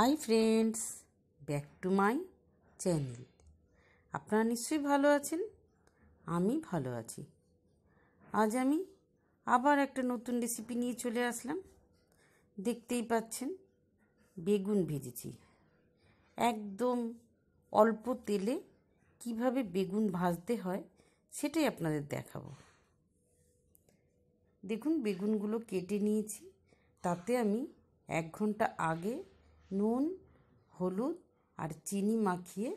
high friends back to my channel আপনারা নিশ্চয়ই ভালো আছেন আমি ভালো আছি আজ আমি আবার একটা নতুন রেসিপি নিয়ে চলে আসলাম দেখতেই পাচ্ছেন বেগুন ভেজেছি একদম অল্প তেলে কিভাবে বেগুন ভাজতে হয় সেটাই আপনাদের দেখাবো দেখুন বেগুনগুলো কেটে নিয়েছি তাতে আমি এক ঘন্টা আগে নুন হলুদ আর চিনি মাখিয়ে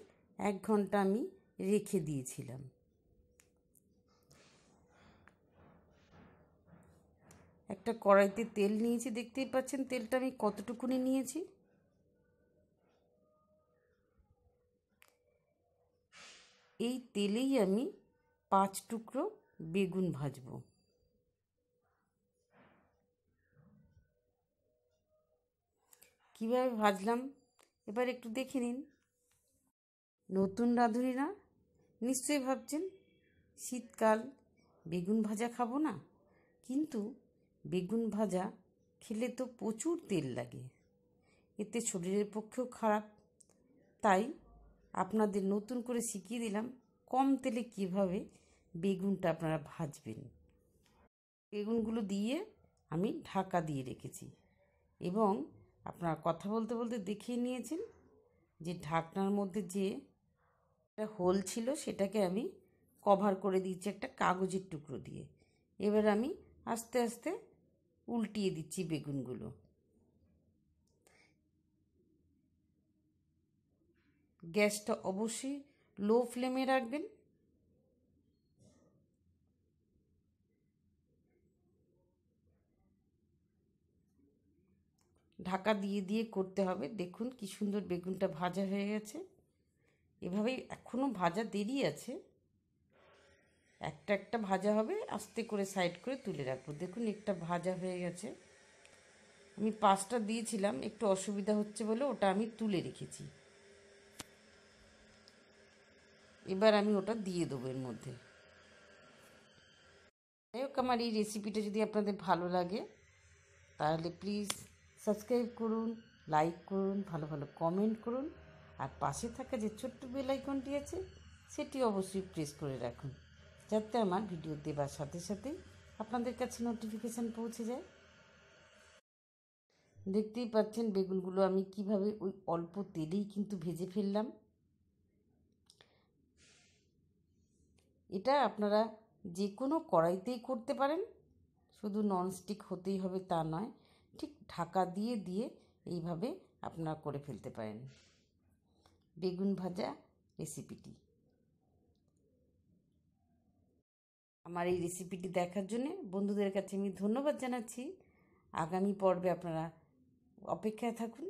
এক ঘন্টা আমি রেখে দিয়েছিলাম একটা কড়াইতে তেল নিয়েছি দেখতেই পাচ্ছেন তেলটা আমি কতটুকুনি নিয়েছি এই তেলেই আমি পাঁচ টুকরো বেগুন ভাজবো কিভাবে ভাজলাম এবার একটু দেখে নিন নতুন রাঁধুনিরা নিশ্চয়ই ভাবছেন শীতকাল বেগুন ভাজা খাবো না কিন্তু বেগুন ভাজা খেলে তো প্রচুর তেল লাগে এতে শরীরের পক্ষেও খারাপ তাই আপনাদের নতুন করে শিখিয়ে দিলাম কম তেলে কিভাবে বেগুনটা আপনারা ভাজবেন বেগুনগুলো দিয়ে আমি ঢাকা দিয়ে রেখেছি এবং আপনার কথা বলতে বলতে দেখিয়ে নিয়েছেন যে ঢাকনার মধ্যে যে একটা হোল ছিল সেটাকে আমি কভার করে দিয়েছি একটা কাগজের টুকরো দিয়ে এবার আমি আস্তে আস্তে উল্টিয়ে দিচ্ছি বেগুনগুলো গ্যাসটা অবশ্যই লো ফ্লেমে রাখবেন ঢাকা দিয়ে দিয়ে করতে হবে দেখুন কি সুন্দর বেগুনটা ভাজা হয়ে গেছে এভাবেই এখনও ভাজা দেরি আছে একটা একটা ভাজা হবে আস্তে করে সাইড করে তুলে রাখবো দেখুন একটা ভাজা হয়ে গেছে আমি পাঁচটা দিয়েছিলাম একটু অসুবিধা হচ্ছে বলে ওটা আমি তুলে রেখেছি এবার আমি ওটা দিয়ে দেবো এর মধ্যে যাই হোক আমার এই রেসিপিটা যদি আপনাদের ভালো লাগে তাহলে প্লিজ সাবস্ক্রাইব করুন লাইক করুন ভালো ভালো কমেন্ট করুন আর পাশে থাকা যে ছোট্ট বেল আইকনটি আছে সেটি অবশ্যই প্রেস করে রাখুন যাতে আমার ভিডিও দেবার সাথে সাথে আপনাদের কাছে নোটিফিকেশান পৌঁছে যায় দেখতেই পাচ্ছেন বেগুনগুলো আমি কিভাবে ওই অল্প তেলেই কিন্তু ভেজে ফেললাম এটা আপনারা যে কোনো কড়াইতেই করতে পারেন শুধু ননস্টিক হতেই হবে তা নয় ঠিক ঢাকা দিয়ে দিয়ে এইভাবে আপনারা করে ফেলতে পারেন বেগুন ভাজা রেসিপিটি আমার এই রেসিপিটি দেখার জন্য বন্ধুদের কাছে আমি ধন্যবাদ জানাচ্ছি আগামী পর্বে আপনারা অপেক্ষায় থাকুন